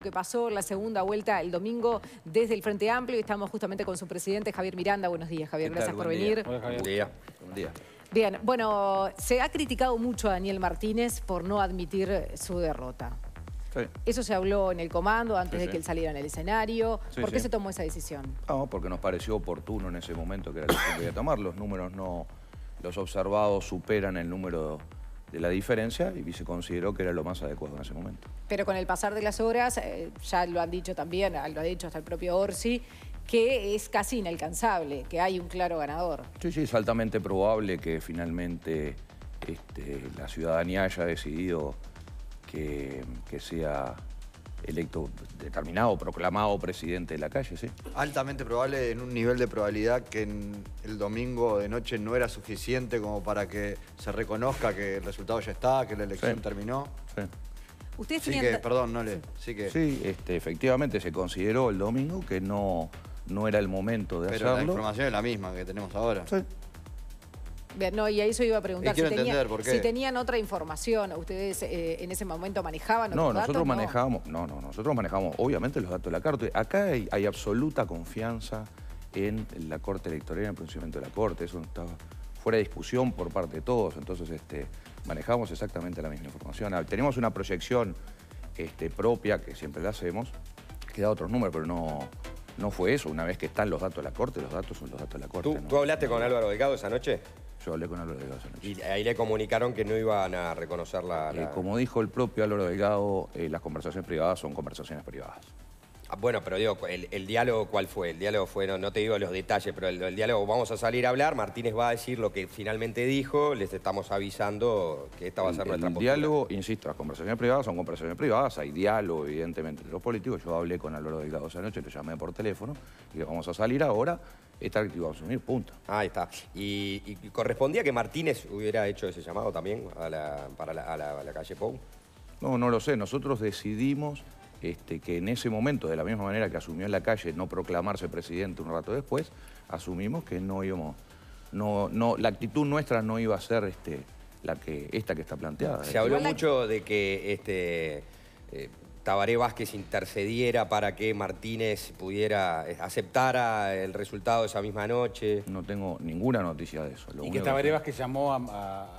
que pasó la segunda vuelta el domingo desde el Frente Amplio y estamos justamente con su presidente Javier Miranda. Buenos días, Javier. Gracias por venir. Buen día. Bien, bueno, se ha criticado mucho a Daniel Martínez por no admitir su derrota. Eso se habló en el comando antes de que él saliera en el escenario. ¿Por qué se tomó esa decisión? No, porque nos pareció oportuno en ese momento que era lo que podía tomar. Los números no, los observados superan el número de la diferencia y se consideró que era lo más adecuado en ese momento. Pero con el pasar de las horas, eh, ya lo han dicho también, ah, lo ha dicho hasta el propio Orsi, que es casi inalcanzable, que hay un claro ganador. Sí, sí, es altamente probable que finalmente este, la ciudadanía haya decidido que sea electo determinado, proclamado presidente de la calle, ¿sí? Altamente probable en un nivel de probabilidad que el domingo de noche no era suficiente como para que se reconozca que el resultado ya está, que la elección terminó. Sí. Ustedes sí perdón, no le... Sí, que... sí este, efectivamente se consideró el domingo que no, no era el momento de hacerlo. Pero la información es la misma que tenemos ahora. Sí. No, y a eso iba a preguntar. si tenían otra información, ¿ustedes eh, en ese momento manejaban otros no, Nosotros manejábamos, no. no, nosotros manejamos obviamente los datos de la Carta. Acá hay, absoluta confianza en la Corte Electoral en el procedimiento de la Corte. Eso está fuera de discusión por parte de todos. Entonces, este, manejamos exactamente la misma información. Ah, tenemos una proyección este, propia, que siempre la hacemos, que da otros números, pero no no fue eso, una vez que están los datos de la Corte, los datos son los datos de la Corte. ¿Tú, hablaste con Álvaro Delgado esa noche? Yo hablé con Álvaro Delgado esa noche. Y ahí le comunicaron que no iban a reconocer la... Eh, como dijo el propio Álvaro Delgado, eh, las conversaciones privadas son conversaciones privadas. Ah, bueno, pero digo, el, diálogo, ¿cuál fue? El diálogo fue, no, te digo los detalles, pero el, diálogo, vamos a salir a hablar, Martínez va a decir lo que finalmente dijo, les estamos avisando que esta va a ser nuestra postura. El diálogo, insisto, las conversaciones privadas son conversaciones privadas, hay diálogo, evidentemente, entre los políticos. Yo hablé con Álvaro Delgado esa noche, le llamé por teléfono, y le vamos a salir ahora, esta actividad va a asumir, punto. ahí está. ¿Y, correspondía que Martínez hubiera hecho ese llamado también a la, para la calle Pou? No, no lo sé. Nosotros decidimos este, que en ese momento, de la misma manera que asumió en la calle no proclamarse presidente un rato después, asumimos que no íbamos, no, no, la actitud nuestra no iba a ser este, la que, esta que está planteada. Se habló mucho de que este, eh, Tabaré Vázquez intercediera para que Martínez pudiera eh, aceptara el resultado esa misma noche. No tengo ninguna noticia de eso. y que Tabaré Vázquez llamó a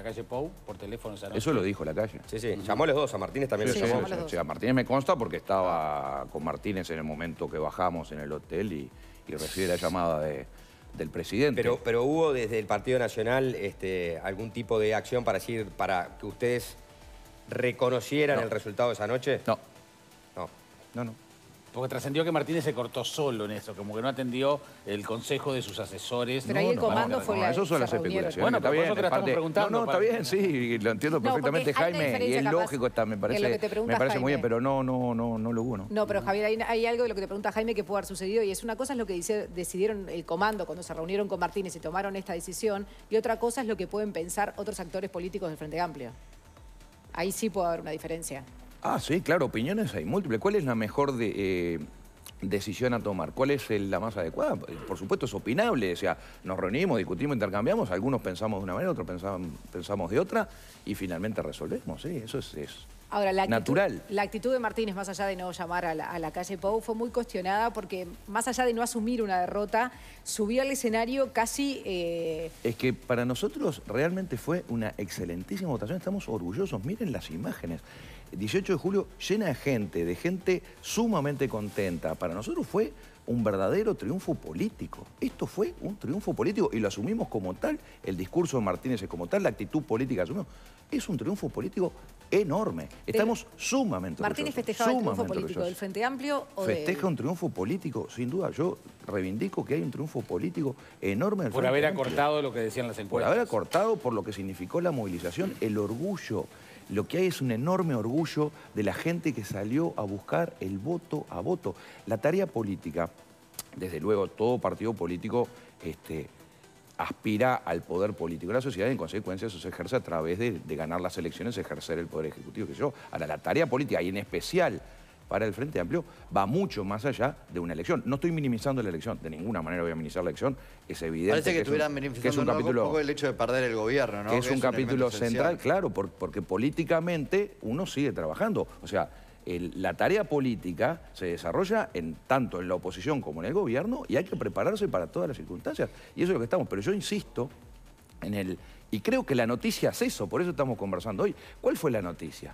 la calle Pou por teléfono. Eso lo dijo la calle. Sí, sí. Llamó a los dos, a Martínez también. lo llamó. Sí, a, Martínez me consta porque estaba con Martínez en el momento que bajamos en el hotel y, recibe la llamada de, del presidente. Pero, pero hubo desde el Partido Nacional este, algún tipo de acción para decir, para que ustedes reconocieran el resultado de esa noche. No. No. No, no. Porque trascendió que Martínez se cortó solo en eso, como que no atendió el consejo de sus asesores. Pero ahí el comando fue la... Eso son las especulaciones. Bueno, está bien, No, no, está bien, sí, lo entiendo perfectamente, Jaime, y es lógico, me parece, me parece muy bien, pero no, no, no, no lo hubo, ¿no? pero Javier, hay, algo de lo que te pregunta Jaime que puede haber sucedido, y es una cosa es lo que dice, decidieron el comando cuando se reunieron con Martínez y tomaron esta decisión, y otra cosa es lo que pueden pensar otros actores políticos del Frente Amplio. Ahí sí puede haber una diferencia. Ah, sí, claro, opiniones hay múltiples. ¿Cuál es la mejor eh, decisión a tomar? ¿Cuál es eh, la más adecuada? Por supuesto, es opinable. O sea, nos reunimos, discutimos, intercambiamos. Algunos pensamos de una manera, otros pensamos, pensamos de otra y finalmente resolvemos. Sí, eso es, Ahora, la Natural. la actitud de Martínez, más allá de no llamar a la, calle Pau, fue muy cuestionada porque, más allá de no asumir una derrota, subió al escenario casi... Eh, es que para nosotros realmente fue una excelentísima votación. Estamos orgullosos. Miren las imágenes. 18 de julio llena de gente, de gente sumamente contenta. Para nosotros fue un verdadero triunfo político. Esto fue un triunfo político y lo asumimos como tal, el discurso de Martínez es como tal, la actitud política asumimos. Es un triunfo político enorme. Estamos sumamente Martínez festeja un triunfo político del Frente Amplio Festeja un triunfo político, sin duda. Yo reivindico que hay un triunfo político enorme Por haber acortado lo que decían las encuestas. Por haber acortado por lo que significó la movilización, el orgullo, lo que hay es un enorme orgullo de la gente que salió a buscar el voto a voto. La tarea política, desde luego todo partido político este, aspira al poder político. La sociedad en consecuencia eso se ejerce a través de, ganar las elecciones, ejercer el poder ejecutivo, que yo. Ahora, la tarea política y en especial para el Frente Amplio va mucho más allá de una elección. No estoy minimizando la elección, de ninguna manera voy a minimizar la elección, es evidente. que, es un, capítulo, el hecho de perder el gobierno, es, un, capítulo central, claro, porque políticamente uno sigue trabajando. O sea, la tarea política se desarrolla en, tanto en la oposición como en el gobierno y hay que prepararse para todas las circunstancias. Y eso es lo que estamos. Pero yo insisto en el... Y creo que la noticia es eso, por eso estamos conversando hoy. ¿Cuál fue la noticia?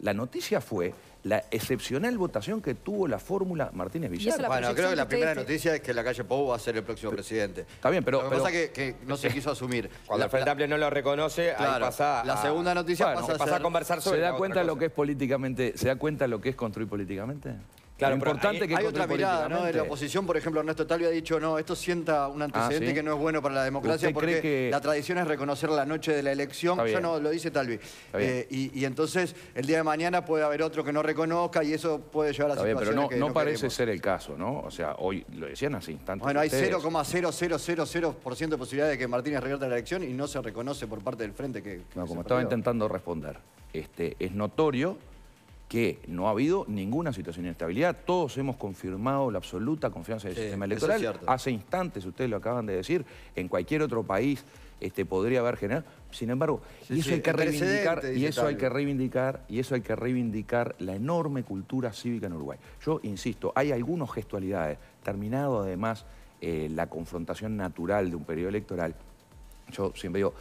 La noticia fue la excepcional votación que tuvo la fórmula Martínez Villar. Bueno, creo que la primera noticia es que la calle Pou va a ser el próximo presidente. Está bien, pero... Lo que pasa que, no se quiso asumir. Cuando la, el Frente Amplio no lo reconoce, ahí pasa La segunda noticia pasa, a conversar sobre Se da cuenta lo que es políticamente... ¿Se da cuenta lo que es construir políticamente? Claro, importante hay, que hay otra mirada, De la oposición, por ejemplo, Ernesto Talvi ha dicho, no, esto sienta un antecedente que no es bueno para la democracia porque la tradición es reconocer la noche de la elección. Yo no, lo dice Talvi. y, entonces el día de mañana puede haber otro que no reconozca y eso puede llevar a la situaciones pero no, no, parece ser el caso, ¿no? O sea, hoy lo decían así. Bueno, hay 0,0000% de posibilidad de que Martínez revierta la elección y no se reconoce por parte del frente que... como estaba intentando responder, este, es notorio que no ha habido ninguna situación de inestabilidad. Todos hemos confirmado la absoluta confianza del sistema electoral. Hace instantes, ustedes lo acaban de decir, en cualquier otro país este, podría haber generado. Sin embargo, y eso, hay, que reivindicar, y eso hay que reivindicar, y eso hay que reivindicar la enorme cultura cívica en Uruguay. Yo insisto, hay algunas gestualidades, terminado además eh, la confrontación natural de un periodo electoral, yo siempre digo,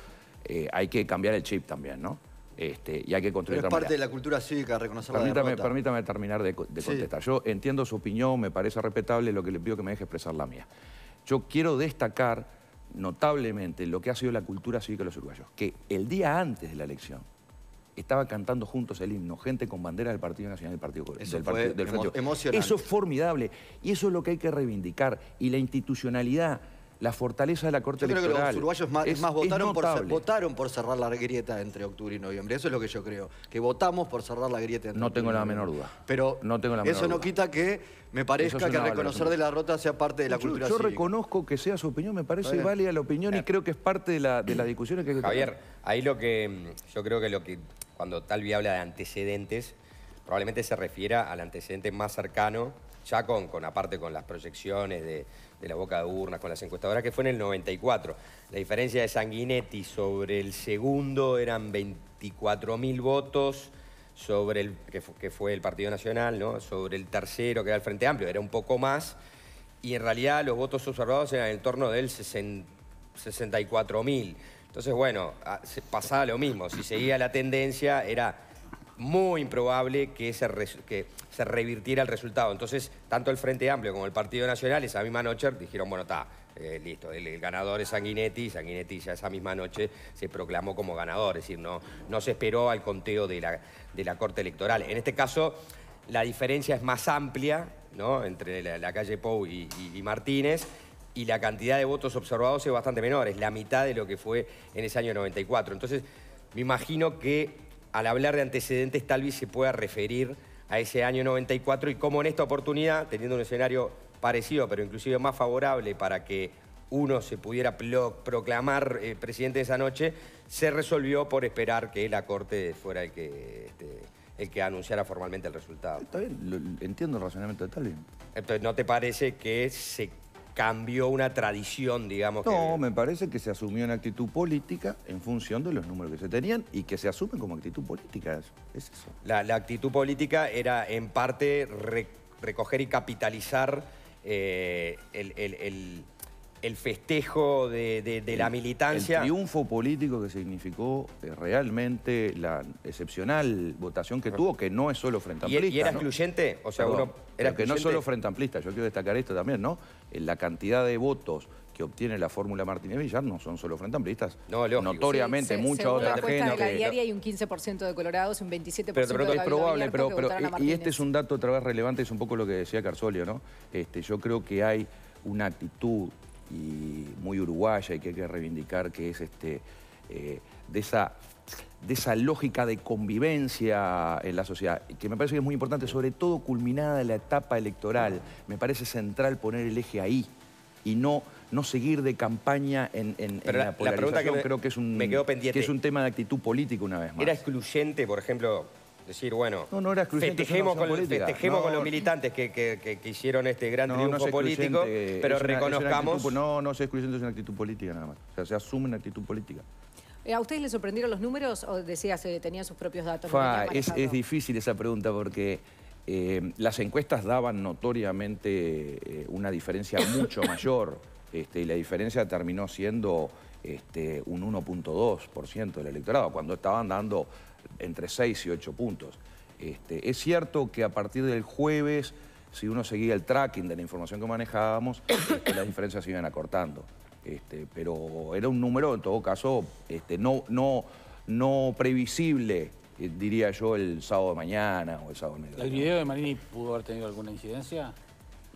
eh, hay que cambiar el chip también, ¿no? Este, y hay que construir es parte de la cultura cívica reconocer permítame, la Permítame terminar de, contestar. Yo entiendo su opinión, me parece respetable, lo que le pido que me deje expresar la mía. Yo quiero destacar notablemente lo que ha sido la cultura cívica de los uruguayos, que el día antes de la elección estaba cantando juntos el himno, gente con bandera del Partido Nacional y del Partido eso del, fue Eso es formidable y eso es lo que hay que reivindicar y la institucionalidad la fortaleza de la Corte yo creo Que los uruguayos más, más votaron, por, votaron por cerrar la grieta entre octubre y noviembre. Eso es lo que yo creo. Que votamos por cerrar la grieta entre No tengo la menor duda. Pero no tengo la eso no quita que me parezca que reconocer de la derrota sea parte de la cultura Yo reconozco que sea su opinión, me parece válida la opinión y creo que es parte de, la, de las discusiones que hay que Javier, ahí lo que mm, yo creo que lo que cuando Talvi habla de antecedentes, probablemente se refiera al antecedente más cercano ya con, aparte con las proyecciones de, la boca de urnas, con las encuestadoras, que fue en el 94. La diferencia de Sanguinetti sobre el segundo eran 24.000 votos, sobre el, que, fue, el Partido Nacional, ¿no? sobre el tercero, que era el Frente Amplio, era un poco más, y en realidad los votos observados eran en torno del 64.000. Entonces, bueno, pasaba lo mismo, si seguía la tendencia era muy improbable que se, se revirtiera el resultado. Entonces, tanto el Frente Amplio como el Partido Nacional esa misma noche dijeron, bueno, está, eh, listo, el, ganador es Sanguinetti, y Sanguinetti ya esa misma noche se proclamó como ganador, es decir, no, no se esperó al conteo de la, de la Corte Electoral. En este caso, la diferencia es más amplia, ¿no?, entre la, calle Pou y, y Martínez, y la cantidad de votos observados es bastante menor, es la mitad de lo que fue en ese año 94. Entonces, me imagino que al hablar de antecedentes tal vez se pueda referir a ese año 94 y cómo en esta oportunidad, teniendo un escenario parecido, pero inclusive más favorable para que uno se pudiera proclamar eh, presidente esa noche, se resolvió por esperar que la Corte fuera el que, este, anunciara formalmente el resultado. Está bien, entiendo el razonamiento de Talvin. Entonces, ¿no te parece que se cambió una tradición, digamos. No, me parece que se asumió una actitud política en función de los números que se tenían y que se asumen como actitud política. Es eso. La, actitud política era en parte recoger y capitalizar eh, el el festejo de, la militancia. El triunfo político que significó realmente la excepcional votación que tuvo, que no es solo frente amplista. ¿Y, era excluyente? O sea, era que no es solo frente amplista, yo quiero destacar esto también, ¿no? Eh, la cantidad de votos que obtiene la fórmula Martínez Villar no son solo frente amplistas. No, Notoriamente, mucha otra gente. de la diaria hay un 15% de colorados un 27% pero, pero, de es probable, pero, y, este es un dato otra vez relevante, es un poco lo que decía Carsolio, ¿no? Este, yo creo que hay una actitud y muy uruguaya y que hay que reivindicar, que es este, eh, de, esa, esa lógica de convivencia en la sociedad, que me parece que es muy importante, sobre todo culminada la etapa electoral. Me parece central poner el eje ahí y no, no seguir de campaña en, la, pregunta que creo que es un tema de actitud política una vez más. ¿Era excluyente, por ejemplo, decir, bueno, no, no festejemos, con, los militantes que, que, hicieron este gran triunfo político, pero reconozcamos... no, no es excluyente, es una actitud política nada más. O sea, se asume una actitud política. Eh, ¿A ustedes les sorprendieron los números o decía que eh, tenían sus propios datos? es, difícil esa pregunta porque eh, las encuestas daban notoriamente una diferencia mucho mayor este, y la diferencia terminó siendo este, un 1.2% del electorado, cuando estaban dando entre 6 y 8 puntos. Este, es cierto que a partir del jueves, si uno seguía el tracking de la información que manejábamos, este, las diferencias se iban acortando. Este, pero era un número, en todo caso, este, no, no, no previsible, eh, diría yo, el sábado de mañana o el sábado de mediodía. ¿El video de Marini pudo haber tenido alguna incidencia?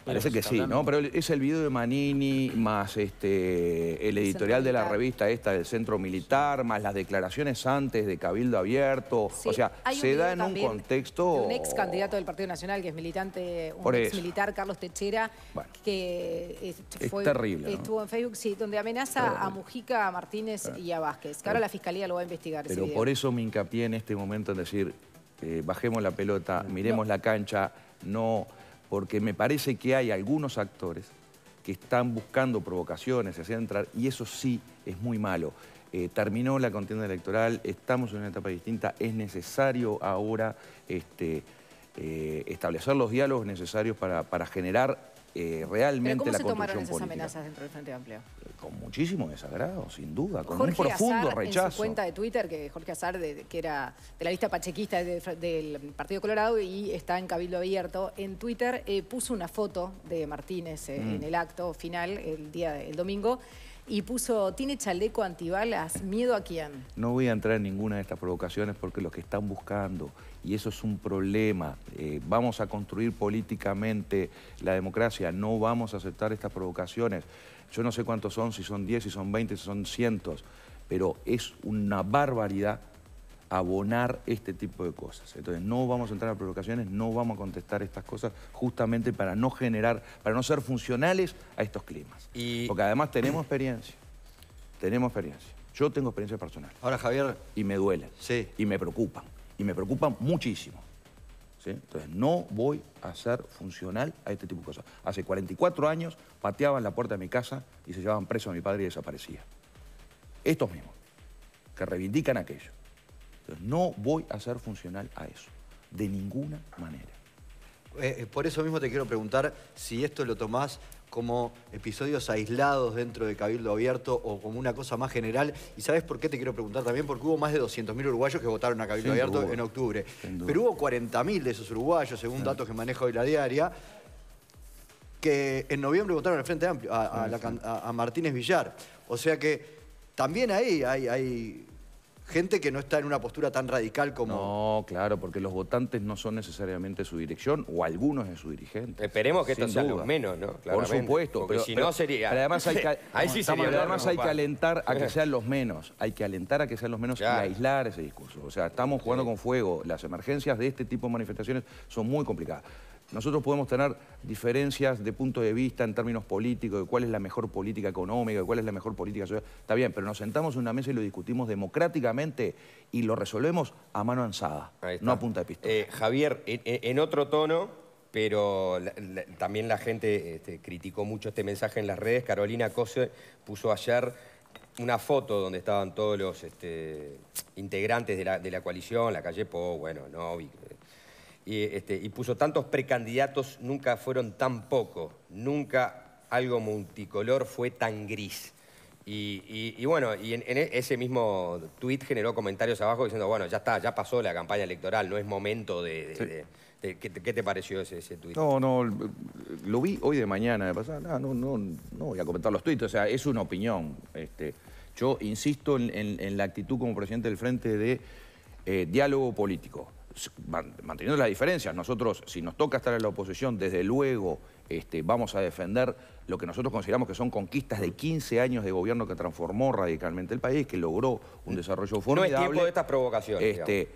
Parece que sí, ¿no? Pero es el video de Manini, más este, el editorial de la revista esta del Centro Militar, más las declaraciones antes de Cabildo Abierto. o sea, se da en un contexto... un ex candidato del Partido Nacional que es militante, un ex militar, Carlos Techera, que eh, fue, terrible, estuvo en Facebook, sí, donde amenaza a Mujica, a Martínez y a Vázquez. Que ahora la Fiscalía lo va a investigar. Pero por eso me hincapié en este momento en decir, eh, bajemos la pelota, miremos la cancha, no porque me parece que hay algunos actores que están buscando provocaciones, se entrar, y eso sí es muy malo. Eh, terminó la contienda electoral, estamos en una etapa distinta, es necesario ahora este, eh, establecer los diálogos necesarios para generar eh, realmente cómo se tomaron esas amenazas dentro del Frente Amplio? Eh, con muchísimo desagrado, sin duda, con un profundo rechazo. En su cuenta de Twitter, que Jorge Azar, que era de la lista pachequista del Partido Colorado y está en Cabildo Abierto, en Twitter eh, puso una foto de Martínez mm. en el acto final el día el domingo y puso, tiene chaleco antibalas, miedo a quién. No voy a entrar en ninguna de estas provocaciones porque los que están buscando, y eso es un problema, eh, vamos a construir políticamente la democracia, no vamos a aceptar estas provocaciones. Yo no sé cuántos son, si son 10, si son 20, si son cientos, pero es una barbaridad abonar este tipo de cosas. Entonces no vamos a entrar a provocaciones, no vamos a contestar estas cosas justamente para no generar, para no ser funcionales a estos climas. Porque además tenemos experiencia, tenemos experiencia. Yo tengo experiencia personal. Ahora, Javier... Y me duele. Sí. Y me preocupan. Y me preocupan muchísimo. Entonces, no voy a ser funcional a este tipo de cosas. Hace 44 años pateaban la puerta de mi casa y se llevaban preso a mi padre y desaparecía. Estos mismos, que reivindican aquello no voy a ser funcional a eso, de ninguna manera. Eh, eh, por eso mismo te quiero preguntar si esto lo tomás como episodios aislados dentro de Cabildo Abierto o como una cosa más general. ¿Y sabes por qué te quiero preguntar también? Porque hubo más de 200.000 uruguayos que votaron a Cabildo Abierto en octubre. Pero hubo 40.000 de esos uruguayos, según datos que manejo hoy la diaria, que en noviembre votaron al Frente Amplio, a, Martínez Villar. O sea que también ahí hay gente que no está en una postura tan radical como... No, claro, porque los votantes no son necesariamente su dirección o algunos de su dirigente. Esperemos que estos sean los menos, ¿no? Por supuesto. pero, si no sería... Pero además hay que, además hay que alentar a que sean los menos. Hay que alentar a que sean los menos y aislar ese discurso. O sea, estamos jugando con fuego. Las emergencias de este tipo de manifestaciones son muy complicadas. Nosotros podemos tener diferencias de punto de vista en términos políticos, de cuál es la mejor política económica, de cuál es la mejor política social. Está bien, pero nos sentamos en una mesa y lo discutimos democráticamente y lo resolvemos a mano ansada, no a punta de pistola. Eh, Javier, en, otro tono, pero también la gente este, criticó mucho este mensaje en las redes. Carolina Cose puso ayer una foto donde estaban todos los este, integrantes de la, coalición, la calle Po, bueno, no... Este, y, puso tantos precandidatos, nunca fueron tan pocos, nunca algo multicolor fue tan gris. Y, bueno, y en, e, ese mismo tuit generó comentarios abajo diciendo, bueno, ya está, ya pasó la campaña electoral, no es momento de... ¿qué, te pareció ese, ese tweet? No, no, lo vi hoy de mañana, de no, ah, no, no, no voy a comentar los tweets, o sea, es una opinión. Este, yo insisto en, la actitud como presidente del Frente de eh, diálogo político manteniendo las diferencias, nosotros, si nos toca estar en la oposición, desde luego este, vamos a defender lo que nosotros consideramos que son conquistas de 15 años de gobierno que transformó radicalmente el país, que logró un desarrollo formidable. No es tiempo de estas provocaciones. Este,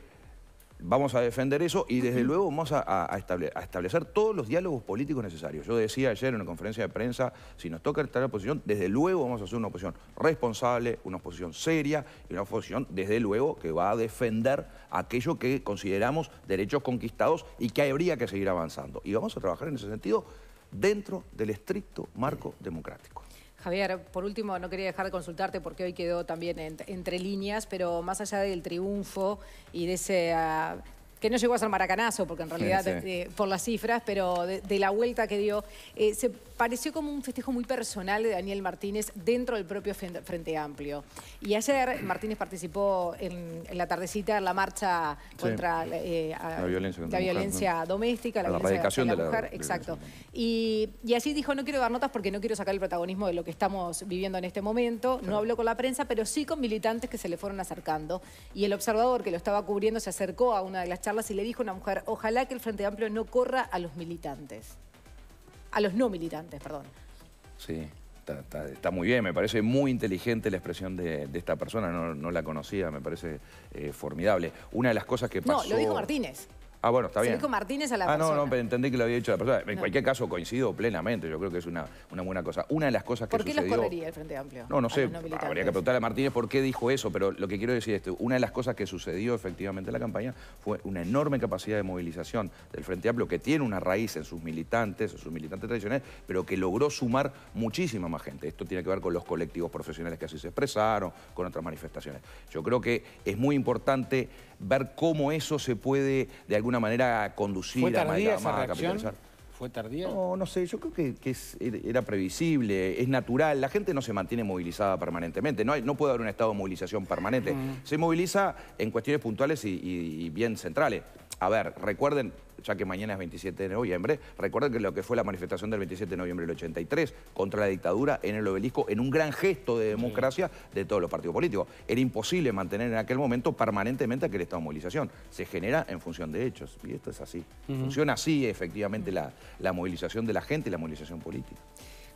Vamos a defender eso y desde luego vamos a, establecer todos los diálogos políticos necesarios. Yo decía ayer en una conferencia de prensa, si nos toca estar en oposición, desde luego vamos a hacer una oposición responsable, una oposición seria y una oposición, desde luego, que va a defender aquello que consideramos derechos conquistados y que habría que seguir avanzando. Y vamos a trabajar en ese sentido dentro del estricto marco democrático. Javier, por último, no quería dejar de consultarte porque hoy quedó también entre líneas, pero más allá del triunfo y de ese... Ah, que no llegó a ser maracanazo, porque en realidad, eh, por las cifras, pero de, la vuelta que dio, eh, se pareció como un festejo muy personal de Daniel Martínez dentro del propio Frente Amplio. Y ayer Martínez participó en, la tardecita en la marcha eh, contra la violencia, doméstica, la, erradicación de la, mujer. exacto. Y, y, así dijo, no quiero dar notas porque no quiero sacar el protagonismo de lo que estamos viviendo en este momento. No habló con la prensa, pero sí con militantes que se le fueron acercando. Y el observador que lo estaba cubriendo se acercó a una de las charlas y le dijo a una mujer, ojalá que el Frente Amplio no corra a los militantes a los no militantes, perdón. Sí, está, muy bien, me parece muy inteligente la expresión de, esta persona, no, la conocía, me parece eh, formidable. Una de las cosas que pasó... No, lo dijo Martínez. Ah, bueno, está bien. Se Martínez a la persona. Ah, no, no, pero entendí que lo había dicho la persona. En cualquier caso, coincido plenamente. Yo creo que es una, una buena cosa. Una de las cosas que ¿Por qué los correría el Frente Amplio? No, no sé. Habría que preguntarle a Martínez por qué dijo eso, pero lo que quiero decir es esto. Una de las cosas que sucedió efectivamente en la campaña fue una enorme capacidad de movilización del Frente Amplio, que tiene una raíz en sus militantes, en sus militantes tradicionales, pero que logró sumar muchísima más gente. Esto tiene que ver con los colectivos profesionales que así se expresaron, con otras manifestaciones. Yo creo que es muy importante ver cómo eso se puede, de alguna manera conducida... a esa ¿Fue tardía? No, no sé, yo creo que, era previsible, es natural. La gente no se mantiene movilizada permanentemente, no, no puede haber un estado de movilización permanente. Mm. Se moviliza en cuestiones puntuales y bien centrales a ver, recuerden, ya que mañana es 27 de noviembre, recuerden que lo que fue la manifestación del 27 de noviembre del 83 contra la dictadura en el obelisco, en un gran gesto de democracia de todos los partidos políticos. Era imposible mantener en aquel momento permanentemente aquel estado de movilización. Se genera en función de hechos, y esto es así. Funciona así, efectivamente, la, movilización de la gente y la movilización política.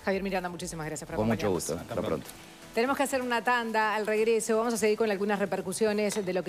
Javier Miranda, muchísimas gracias por acompañarnos. Con mucho gusto. Hasta, pronto. Tenemos que hacer una tanda al regreso. Vamos a seguir con algunas repercusiones de lo que...